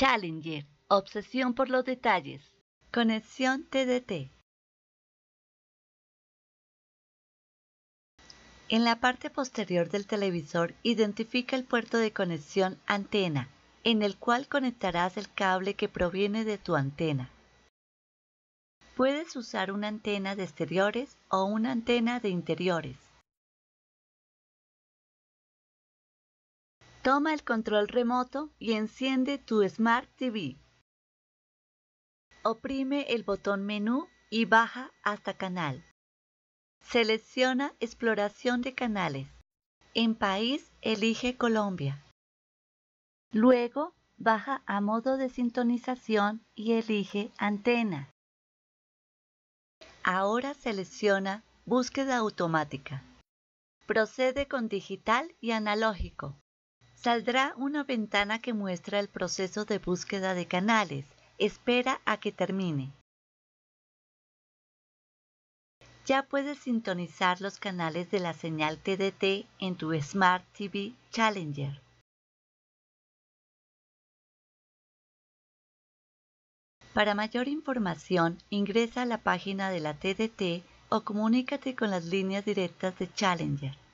Challenger, obsesión por los detalles. Conexión TDT. En la parte posterior del televisor identifica el puerto de conexión antena, en el cual conectarás el cable que proviene de tu antena. Puedes usar una antena de exteriores o una antena de interiores. Toma el control remoto y enciende tu Smart TV. Oprime el botón menú y baja hasta canal. Selecciona exploración de canales. En país elige Colombia. Luego baja a modo de sintonización y elige antena. Ahora selecciona búsqueda automática. Procede con digital y analógico saldrá una ventana que muestra el proceso de búsqueda de canales. Espera a que termine. Ya puedes sintonizar los canales de la señal TDT en tu Smart TV Challenger. Para mayor información, ingresa a la página de la TDT o comunícate con las líneas directas de Challenger.